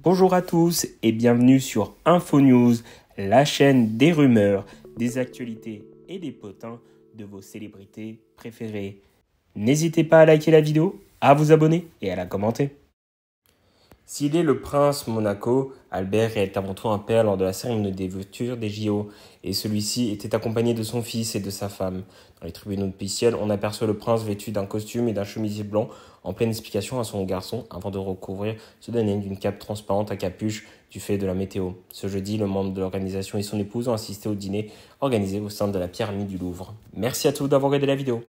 Bonjour à tous et bienvenue sur InfoNews, la chaîne des rumeurs, des actualités et des potins de vos célébrités préférées. N'hésitez pas à liker la vidéo, à vous abonner et à la commenter. S'il est le prince Monaco, Albert est avant tout un père lors de la cérémonie des voitures des JO, et celui-ci était accompagné de son fils et de sa femme. Dans les tribunaux officiels, on aperçoit le prince vêtu d'un costume et d'un chemisier blanc en pleine explication à son garçon avant de recouvrir ce dernier d'une cape transparente à capuche du fait de la météo. Ce jeudi, le membre de l'organisation et son épouse ont assisté au dîner organisé au sein de la pyramide du Louvre. Merci à tous d'avoir regardé la vidéo.